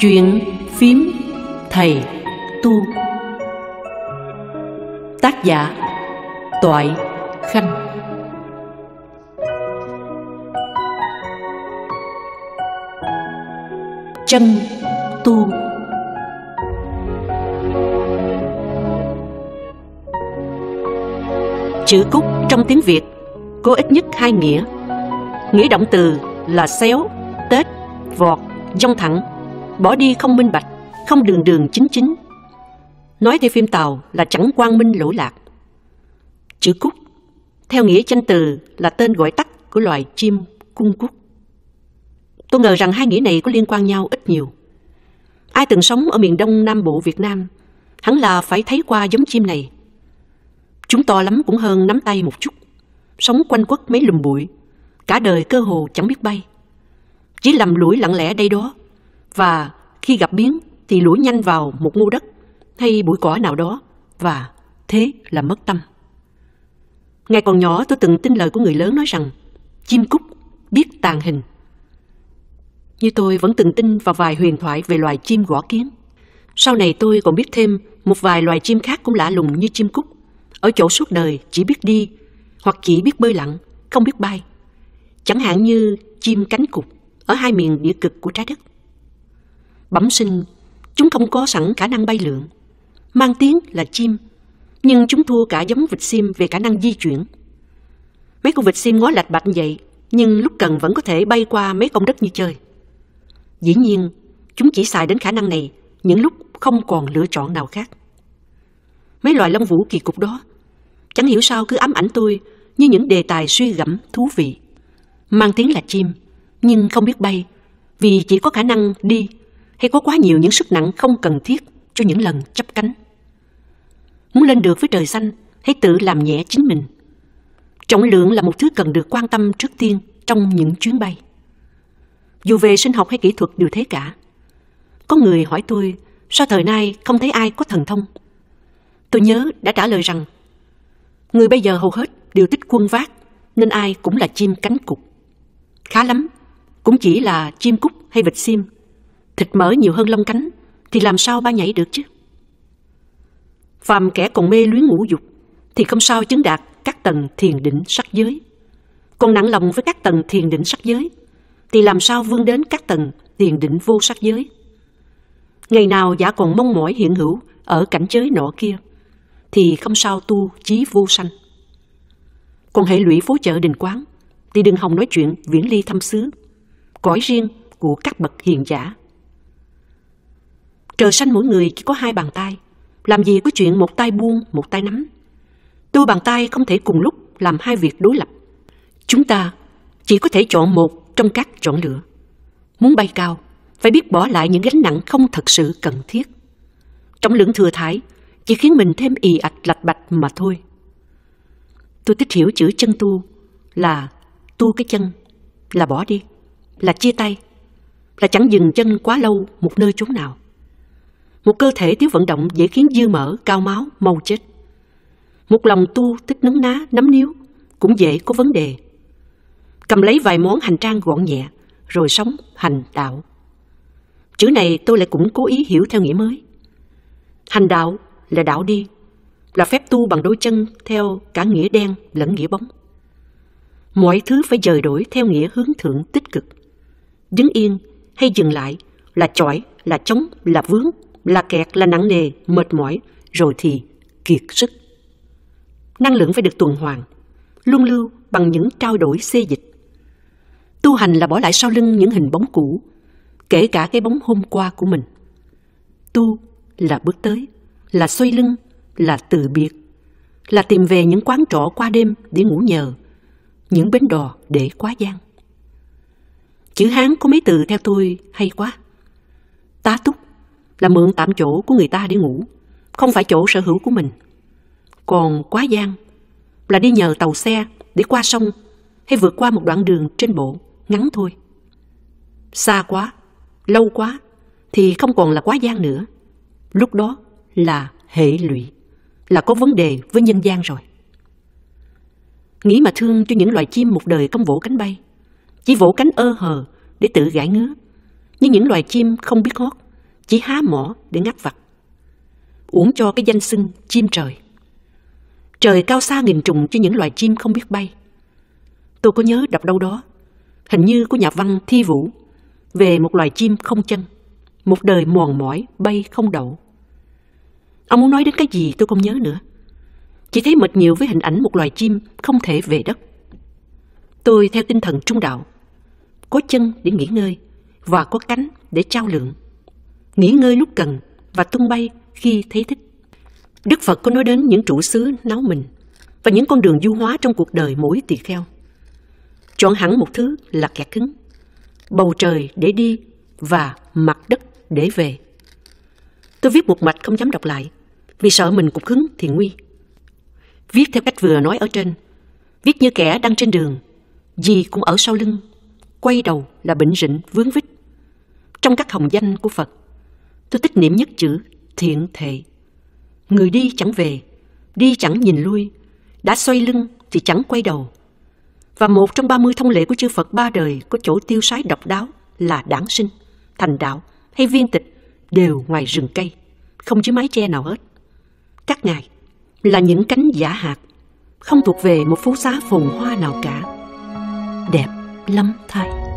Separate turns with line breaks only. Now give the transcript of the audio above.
Chuyện phím thầy tu Tác giả Toại Khanh Chân tu Chữ cúc trong tiếng Việt có ít nhất hai nghĩa Nghĩa động từ là xéo, tết, vọt, dông thẳng bỏ đi không minh bạch, không đường đường chính chính. Nói theo phim Tàu là chẳng quang minh lỗ lạc. Chữ cúc, theo nghĩa danh từ là tên gọi tắt của loài chim cung cúc. Tôi ngờ rằng hai nghĩa này có liên quan nhau ít nhiều. Ai từng sống ở miền đông Nam Bộ Việt Nam, hẳn là phải thấy qua giống chim này. Chúng to lắm cũng hơn nắm tay một chút, sống quanh quất mấy lùm bụi, cả đời cơ hồ chẳng biết bay. Chỉ lầm lũi lặng lẽ đây đó, và khi gặp biến thì lũa nhanh vào một ngu đất hay bụi cỏ nào đó và thế là mất tâm. Ngày còn nhỏ tôi từng tin lời của người lớn nói rằng chim cúc biết tàn hình. Như tôi vẫn từng tin vào vài huyền thoại về loài chim gõ kiến. Sau này tôi còn biết thêm một vài loài chim khác cũng lạ lùng như chim cúc. Ở chỗ suốt đời chỉ biết đi hoặc chỉ biết bơi lặn, không biết bay. Chẳng hạn như chim cánh cụt ở hai miền địa cực của trái đất bẩm sinh, chúng không có sẵn khả năng bay lượn. Mang tiếng là chim, nhưng chúng thua cả giống vịt sim về khả năng di chuyển. Mấy con vịt sim ngó lạch bạch vậy, nhưng lúc cần vẫn có thể bay qua mấy công đất như chơi. Dĩ nhiên, chúng chỉ xài đến khả năng này những lúc không còn lựa chọn nào khác. Mấy loài lông vũ kỳ cục đó, chẳng hiểu sao cứ ám ảnh tôi như những đề tài suy gẫm thú vị. Mang tiếng là chim, nhưng không biết bay, vì chỉ có khả năng đi hay có quá nhiều những sức nặng không cần thiết cho những lần chấp cánh. Muốn lên được với trời xanh, hãy tự làm nhẹ chính mình. Trọng lượng là một thứ cần được quan tâm trước tiên trong những chuyến bay. Dù về sinh học hay kỹ thuật đều thế cả. Có người hỏi tôi, sao thời nay không thấy ai có thần thông? Tôi nhớ đã trả lời rằng, người bây giờ hầu hết đều tích quân vác, nên ai cũng là chim cánh cục. Khá lắm, cũng chỉ là chim cúc hay vịt sim thịt mỡ nhiều hơn lông cánh, thì làm sao ba nhảy được chứ? Phàm kẻ còn mê luyến ngũ dục, thì không sao chứng đạt các tầng thiền định sắc giới. Còn nặng lòng với các tầng thiền định sắc giới, thì làm sao vươn đến các tầng thiền định vô sắc giới. Ngày nào giả còn mong mỏi hiện hữu ở cảnh giới nọ kia, thì không sao tu chí vô sanh. Còn hệ lụy phố chợ đình quán, thì đừng hòng nói chuyện viễn ly thăm xứ, cõi riêng của các bậc hiền giả. Trời xanh mỗi người chỉ có hai bàn tay, làm gì có chuyện một tay buông, một tay nắm. Đôi bàn tay không thể cùng lúc làm hai việc đối lập. Chúng ta chỉ có thể chọn một trong các chọn lựa. Muốn bay cao, phải biết bỏ lại những gánh nặng không thật sự cần thiết. trọng lượng thừa thải chỉ khiến mình thêm ì ạch lạch bạch mà thôi. Tôi thích hiểu chữ chân tu là tu cái chân, là bỏ đi, là chia tay, là chẳng dừng chân quá lâu một nơi chốn nào. Một cơ thể thiếu vận động dễ khiến dư mỡ, cao máu, mau chết. Một lòng tu thích nấn ná, nắm níu, cũng dễ có vấn đề. Cầm lấy vài món hành trang gọn nhẹ, rồi sống, hành, đạo. Chữ này tôi lại cũng cố ý hiểu theo nghĩa mới. Hành đạo là đạo đi, là phép tu bằng đôi chân theo cả nghĩa đen lẫn nghĩa bóng. Mọi thứ phải dời đổi theo nghĩa hướng thượng tích cực. Đứng yên hay dừng lại là chọi, là chống, là vướng, là kẹt là nặng nề, mệt mỏi, rồi thì kiệt sức. Năng lượng phải được tuần hoàn, luân lưu bằng những trao đổi xê dịch. Tu hành là bỏ lại sau lưng những hình bóng cũ, kể cả cái bóng hôm qua của mình. Tu là bước tới, là xoay lưng, là từ biệt, là tìm về những quán trọ qua đêm để ngủ nhờ, những bến đò để quá gian. Chữ Hán có mấy từ theo tôi hay quá. Tá túc là mượn tạm chỗ của người ta để ngủ, không phải chỗ sở hữu của mình. Còn quá gian là đi nhờ tàu xe để qua sông hay vượt qua một đoạn đường trên bộ ngắn thôi. Xa quá, lâu quá thì không còn là quá gian nữa. Lúc đó là hệ lụy, là có vấn đề với nhân gian rồi. Nghĩ mà thương cho những loài chim một đời công vỗ cánh bay, chỉ vỗ cánh ơ hờ để tự gãi ngứa, như những loài chim không biết hót chỉ há mỏ để ngắt vặt. Uổng cho cái danh xưng chim trời. Trời cao xa nghìn trùng cho những loài chim không biết bay. Tôi có nhớ đọc đâu đó, hình như của nhà văn Thi Vũ, về một loài chim không chân, một đời mòn mỏi bay không đậu. Ông muốn nói đến cái gì tôi không nhớ nữa. Chỉ thấy mệt nhiều với hình ảnh một loài chim không thể về đất. Tôi theo tinh thần trung đạo, có chân để nghỉ ngơi và có cánh để trao lượng nghỉ ngơi lúc cần và tung bay khi thấy thích. Đức Phật có nói đến những trụ xứ náo mình và những con đường du hóa trong cuộc đời mỗi tỳ kheo. Chọn hẳn một thứ là kẻ cứng, bầu trời để đi và mặt đất để về. Tôi viết một mạch không dám đọc lại vì sợ mình cục hứng thì nguy. Viết theo cách vừa nói ở trên, viết như kẻ đang trên đường, gì cũng ở sau lưng, quay đầu là bệnh rịnh vướng vít. Trong các hồng danh của Phật, Tôi tích niệm nhất chữ thiện thệ. Người đi chẳng về, đi chẳng nhìn lui, đã xoay lưng thì chẳng quay đầu. Và một trong ba mươi thông lệ của chư Phật ba đời có chỗ tiêu sái độc đáo là đản sinh, thành đạo hay viên tịch đều ngoài rừng cây, không dưới mái che nào hết. Các ngài là những cánh giả hạt, không thuộc về một phú xá phồn hoa nào cả. Đẹp lắm thay.